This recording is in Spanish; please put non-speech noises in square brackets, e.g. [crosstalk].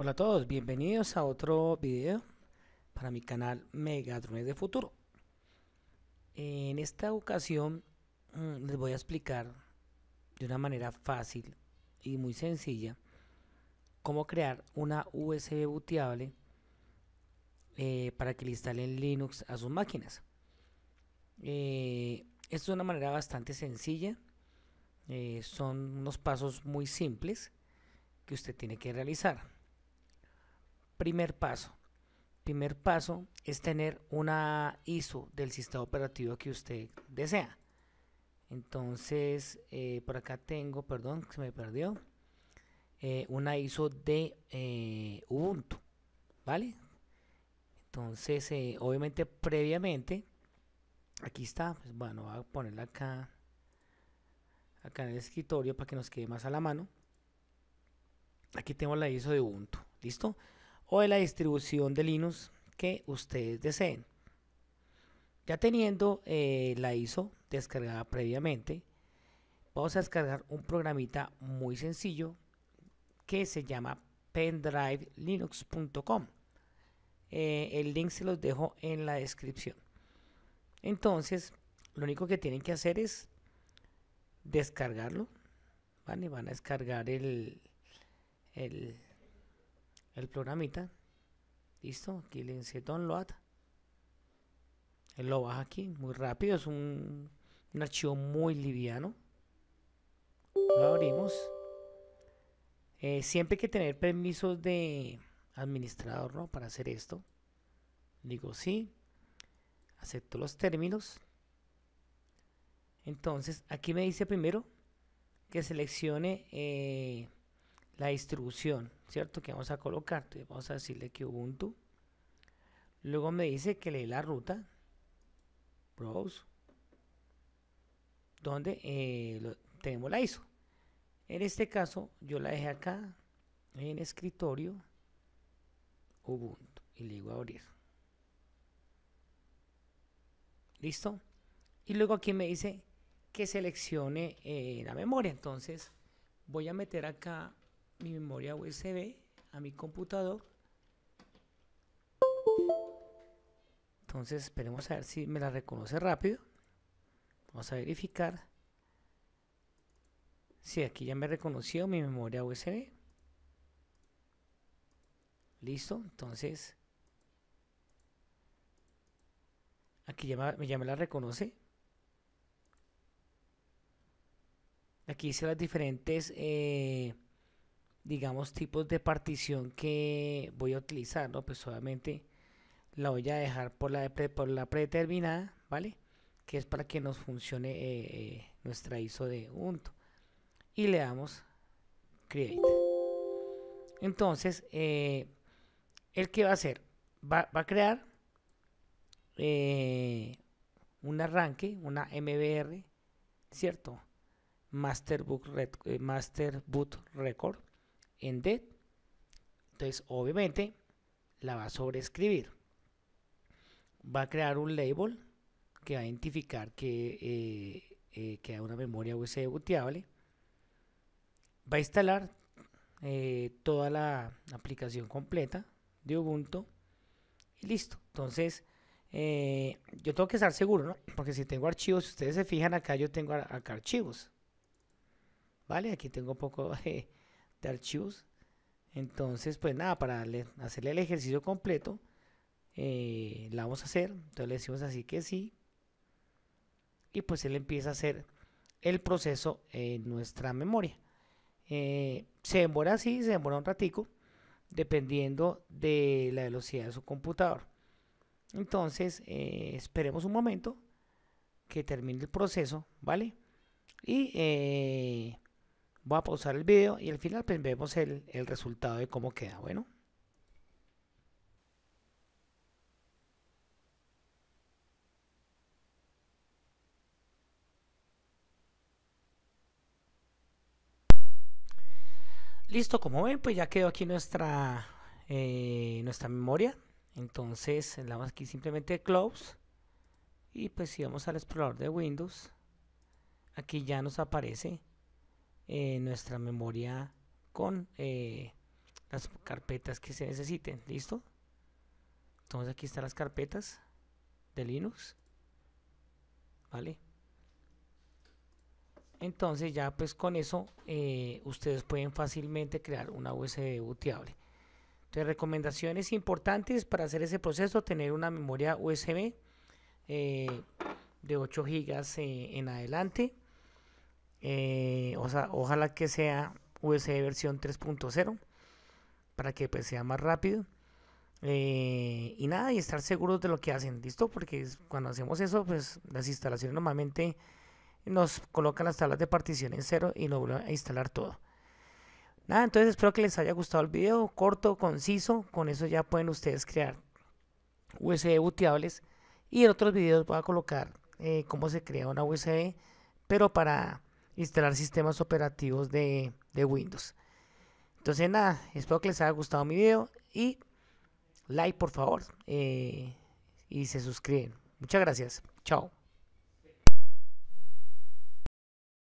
Hola a todos, bienvenidos a otro video para mi canal Megatrones de Futuro. En esta ocasión mm, les voy a explicar de una manera fácil y muy sencilla cómo crear una USB booteable eh, para que le instalen Linux a sus máquinas. Eh, esto es una manera bastante sencilla, eh, son unos pasos muy simples que usted tiene que realizar primer paso. Primer paso es tener una ISO del sistema operativo que usted desea. Entonces, eh, por acá tengo, perdón, se me perdió, eh, una ISO de eh, Ubuntu, ¿vale? Entonces, obviamente, previamente, aquí está, pues, bueno, voy a ponerla acá, acá en el escritorio para que nos quede más a la mano. Aquí tengo la ISO de Ubuntu, ¿listo? o de la distribución de Linux que ustedes deseen. Ya teniendo eh, la ISO descargada previamente, vamos a descargar un programita muy sencillo que se llama pendrivelinux.com. linux.com eh, el link se los dejo en la descripción. Entonces, lo único que tienen que hacer es descargarlo. y Van a descargar el el programita. Listo, aquí le dice lo Él lo baja aquí muy rápido, es un, archivo muy liviano. Lo abrimos. Eh, siempre hay que tener permisos de administrador ¿no? para hacer esto. Digo sí. Acepto los términos. Entonces, aquí me dice primero que seleccione eh, la distribución, ¿cierto? Que vamos a colocar. vamos a decirle que Ubuntu. Luego me dice que lee la ruta. Browse. Donde eh, tenemos la ISO. En este caso yo la dejé acá en escritorio Ubuntu. Y le digo abrir. ¿Listo? Y luego aquí me dice que seleccione eh, la memoria. Entonces voy a meter acá mi memoria USB a mi computador. Entonces esperemos a ver si me la reconoce rápido. Vamos a verificar. Si aquí ya me reconoció mi memoria USB. Listo, entonces aquí ya me, ya me la reconoce. Aquí hice las diferentes eh, digamos, tipos de partición que voy a utilizar, ¿no? Pues solamente la voy a dejar por la, pre, por la predeterminada, ¿vale? Que es para que nos funcione eh, eh, nuestra ISO de Ubuntu. Y le damos Create. Entonces, eh, ¿el que va a hacer? Va, a crear un arranque, una MBR, ¿cierto? Master Master Boot Record en dead. Entonces, obviamente, la va a sobreescribir. Va a crear un label que va a identificar que, eh, eh hay una memoria USB bootable. Va a instalar eh, toda la aplicación completa de Ubuntu y listo. Entonces, eh, yo tengo que estar seguro, ¿no? Porque si tengo archivos, si ustedes se fijan acá, yo tengo acá archivos. ¿Vale? Aquí tengo un poco [laughs] de de archivos. Entonces, pues nada, para hacerle el ejercicio completo, eh, la vamos a hacer. Entonces le decimos así que sí. Y pues él empieza a hacer el proceso en nuestra memoria. Eh, se demora así, se demora un ratico, dependiendo de la velocidad de su computador. Entonces, eh, esperemos un momento que termine el proceso, ¿vale? Y Voy a pausar el video y al final pues, vemos el, resultado de cómo queda. Bueno. Listo, como ven, pues ya quedó aquí nuestra, eh, nuestra memoria. Entonces, damos aquí simplemente Close. Y pues si vamos al explorador de Windows, aquí ya nos aparece eh, nuestra memoria con eh, las carpetas que se necesiten. ¿Listo? Entonces aquí están las carpetas de Linux. ¿Vale? Entonces ya pues con eso eh, ustedes pueden fácilmente crear una USB booteable. Entonces recomendaciones importantes para hacer ese proceso, tener una memoria USB de 8 GB en adelante. Eh, sea, ojalá que sea USB versión 3.0 para que pues, sea más rápido. Eh, y nada, y estar seguros de lo que hacen, ¿listo? Porque cuando hacemos eso, pues las instalaciones normalmente nos colocan las tablas de partición en cero y nos vuelven a instalar todo. Nada, entonces espero que les haya gustado el video, corto, conciso, con eso ya pueden ustedes crear USB booteables y en otros videos voy a colocar eh, cómo se crea una USB, pero para instalar sistemas operativos de, de Windows. Entonces nada, espero que les haya gustado mi video y like por favor eh, y se suscriben. Muchas gracias, chao.